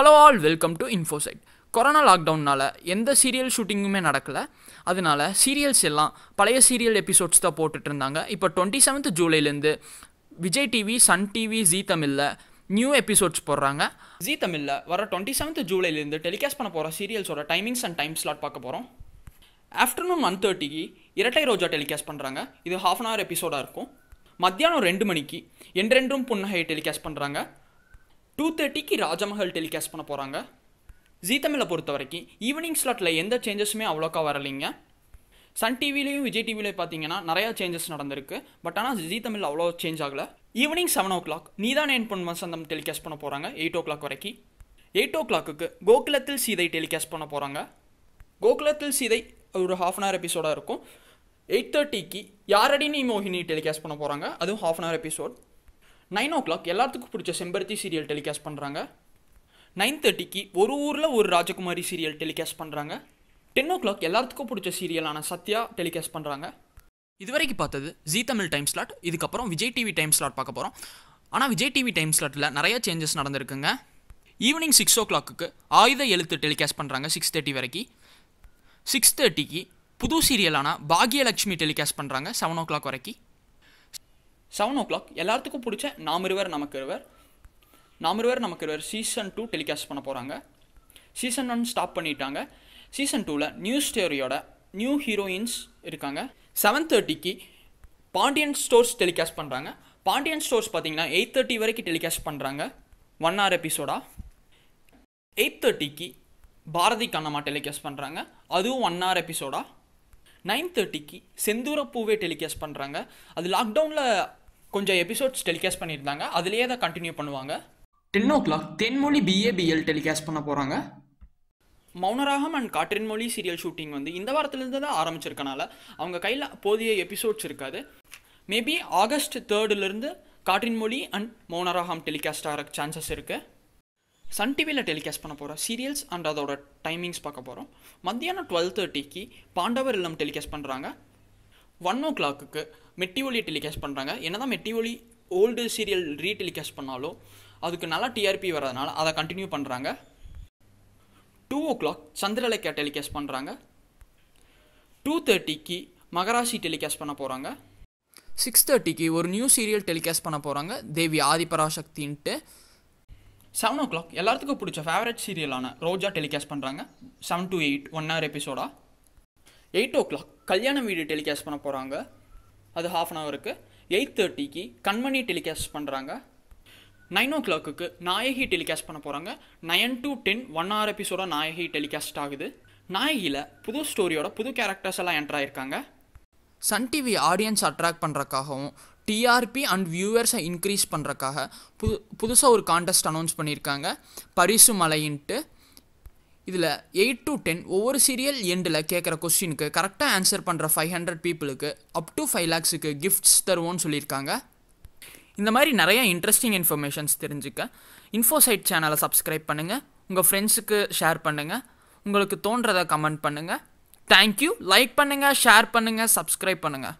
hello all welcome to Infosite corona லாக்டவுனால் எந்த serial ஷூட்டிங்குமே நடக்கலை அதனால சீரியல்ஸ் எல்லாம் பழைய சீரியல் எபிசோட்ஸ் தான் போட்டுட்டு இருந்தாங்க இப்போ டுவெண்ட்டி செவன்த் ஜூலைலேருந்து Vijay TV Sun TV Zee தமிழில் நியூ எபிசோட்ஸ் போடுறாங்க ஜி தமிழில் வர டுவெண்ட்டி செவன்த் ஜூலைலேருந்து டெலிகாஸ்ட் பண்ண போகிற சீரியல்ஸோட டைமிங்ஸ் அண்ட் டைம் ஸ்லாட் பார்க்க போகிறோம் ஆஃப்டர்நூன் ஒன் தேர்ட்டிக்கு இரட்டை ரோஜா டெலிகாஸ்ட் பண்ணுறாங்க இது ஹாஃப் அன் ஹவர் எபிசோடாக இருக்கும் மத்தியானம் ரெண்டு மணிக்கு என்றென்றும் புன்னகையை டெலிகாஸ்ட் பண்ணுறாங்க டூ தேர்ட்டிக்கு ராஜமஹல் டெலிகாஸ்ட் பண்ண போகிறாங்க ஜீ தமிழை பொறுத்த வரைக்கும் ஈவினிங் ஸ்லாட்டில் எந்த சேஞ்சஸுமே அவ்வளோக்கா வரலைங்க சன் டிவிலையும் விஜய் டிவிலையும் பார்த்தீங்கன்னா நிறையா சேஞ்சஸ் நடந்திருக்கு பட் ஆனால் ஜீ தமிழ் அவ்வளோ சேஞ்ச் ஆகலை ஈவினிங் செவன் ஓ கிளாக் நீதான் என் பொன் வசந்தம் டெலிகாஸ்ட் பண்ண போகிறாங்க எயிட் ஓ கிளாக் வரைக்கும் எயிட் ஓ கிளாக்குக்கு கோகுலத்தில் சீதை டெலிகாஸ்ட் பண்ண போகிறாங்க கோகுலத்தில் சீதை ஒரு ஹாஃப் அன் ஹவர் எபிசோடாக இருக்கும் எயிட் தேர்ட்டிக்கு யாரடி நீ மோகினி டெலிகாஸ்ட் பண்ண போகிறாங்க அதுவும் half an hour episode nine o'clock எல்லாத்துக்கும் பிடிச்ச செம்பருத்தி சீரியல் டெலிகாஸ்ட் பண்ணுறாங்க நைன் தேர்ட்டிக்கு ஒரு ஊரில் ஒரு ராஜகுமாரி சீரியல் டெலிகாஸ்ட் பண்ணுறாங்க டென் ஓ கிளாக் எல்லாத்துக்கும் பிடிச்ச சீரியலான சத்யா டெலிகாஸ்ட் பண்ணுறாங்க இதுவரைக்கும் பார்த்தது ஜி தமிழ் டைம் ஸ்லாட் இதுக்கப்புறம் விஜய் டிவி டைம் ஸ்லாட் பார்க்க போகிறோம் ஆனால் விஜய் டிவி டைம் ஸ்லாட்டில் நிறைய சேஞ்சஸ் நடந்திருக்குங்க ஈவினிங் சிக்ஸ் ஓ கிளாக்கு ஆயுத எழுத்து டெலிகாஸ்ட் பண்ணுறாங்க சிக்ஸ் தேர்ட்டி வரைக்கும் சிக்ஸ் தேர்ட்டிக்கு புது சீரியலான பாகியலட்சுமி டெலிகாஸ்ட் பண்ணுறாங்க செவன் ஓ கிளாக் வரைக்கும் செவன் ஓ கிளாக் எல்லாத்துக்கும் பிடிச்ச நாம் இருவர் நமக்கு இருவர் நாம் இருவர் நமக்கு இருவர் சீசன் டூ டெலிகாஸ்ட் பண்ண போகிறாங்க சீசன் ஒன் ஸ்டாப் பண்ணிட்டாங்க சீசன் டூவில் நியூ ஸ்டோரியோட நியூ ஹீரோயின்ஸ் இருக்காங்க செவன் தேர்ட்டிக்கு பாண்டியன் ஸ்டோர்ஸ் டெலிகாஸ்ட் பண்ணுறாங்க பாண்டியன் ஸ்டோர்ஸ் பார்த்தீங்கன்னா எயிட் தேர்ட்டி வரைக்கும் டெலிகாஸ்ட் பண்ணுறாங்க ஒன் ஆர் எபிசோடாக எயிட் தேர்ட்டிக்கு பாரதி கண்ணம்மா டெலிகாஸ்ட் பண்ணுறாங்க அதுவும் ஒன் ஆர் எபிசோடாக நைன் தேர்ட்டிக்கு செந்தூர பூவே டெலிகாஸ்ட் பண்ணுறாங்க அது லாக்டவுனில் கொஞ்சம் எபிசோட்ஸ் டெலிகாஸ்ட் பண்ணியிருந்தாங்க அதுலேயே தான் கண்டினியூ பண்ணுவாங்க ten o'clock Thenmozhi BA BL telecast பண்ண போகிறாங்க மௌனராகம் அண்ட் காற்றின் மொழி சீரியல் ஷூட்டிங் வந்து இந்த வாரத்துலேருந்து தான் ஆரம்பிச்சிருக்கனால அவங்க கையில் போதிய எபிசோட்ஸ் இருக்காது மேபி ஆகஸ்ட் தேர்டுலேருந்து காற்றின் மொழி அண்ட் மௌனராகம் டெலிகாஸ்ட் ஆகிற சான்சஸ் இருக்குது சன் டிவியில் டெலிகாஸ்ட் பண்ண போகிறோம் சீரியல்ஸ் அண்ட் அதோட டைமிங்ஸ் பார்க்க போகிறோம் மத்தியானம் டுவெல் தேர்ட்டிக்கு பாண்டவர் இல்லம் டெலிகாஸ்ட் பண்ணுறாங்க ஒன் ஓ கிளாக்குக்கு மெட்டி ஒலியை டெலிகாஸ்ட் பண்ணுறாங்க என்ன தான் மெட்டி ஒலி ஓல்டு சீரியல் ரீடெலிகாஸ்ட் பண்ணாலோ அதுக்கு நல்லா டிஆர்பி வர்றதுனால அதை கண்டினியூ பண்ணுறாங்க two o'clock Chandralekha telecast பண்ணுறாங்க டூ தேர்ட்டிக்கு மகராசி டெலிகாஸ்ட் பண்ண போகிறாங்க சிக்ஸ் தேர்ட்டிக்கு ஒரு நியூ சீரியல் டெலிகாஸ்ட் பண்ண போகிறாங்க தேவி ஆதிபராசக்தின்ட்டு செவன் ஓ கிளாக் எல்லாத்துக்கும் பிடிச்ச ஃபேவரட் சீரியலான ரோஜா டெலிகாஸ்ட் பண்ணுறாங்க seven to eight one hour எபிசோடா eight o'clock Kalyana Veedu telecast பண்ண போகிறாங்க அது ஹாஃப் அன் ஹவருக்கு எயிட் தேர்ட்டிக்கு கண்மணி டெலிகாஸ்ட் பண்ணுறாங்க நைன் ஓ கிளாக்குக்கு நாயகி டெலிகாஸ்ட் பண்ண போகிறாங்க nine to ten one hour எபிசோட நாயகி டெலிகாஸ்ட் ஆகுது நாயகியில் புது ஸ்டோரியோட புது கேரக்டர்ஸ் எல்லாம் என்டர் ஆயிருக்காங்க சன் டிவி ஆடியன்ஸ் அட்ராக்ட் பண்ணுறக்காகவும் டிஆர்பி அண்ட் வியூவர்ஸை இன்க்ரீஸ் பண்ணுறக்காக புது புதுசாக ஒரு காண்டெஸ்ட் அனௌன்ஸ் பண்ணியிருக்காங்க பரிசு மலையின்ட்டு இதில் எயிட் டு டென் ஒவ்வொரு சீரியல் எண்டில் கேட்குற கொஸ்டினுக்கு கரெக்டாக ஆன்சர் பண்ணுற ஃபைவ் ஹண்ட்ரட் பீப்புளுக்கு அப் டு ஃபைவ் லேக்ஸுக்கு கிஃப்ட்ஸ் தருவோன்னு சொல்லியிருக்காங்க இந்த மாதிரி நிறையா இன்ட்ரெஸ்டிங் இன்ஃபர்மேஷன்ஸ் தெரிஞ்சுக்க இன்ஃபோசைட் சேனலை சப்ஸ்கிரைப் பண்ணுங்கள் உங்கள் ஃப்ரெண்ட்ஸுக்கு ஷேர் பண்ணுங்கள் உங்களுக்கு தோன்றதை கமெண்ட் பண்ணுங்கள் தேங்க்யூ லைக் பண்ணுங்கள் ஷேர் பண்ணுங்கள் சப்ஸ்கிரைப் பண்ணுங்கள்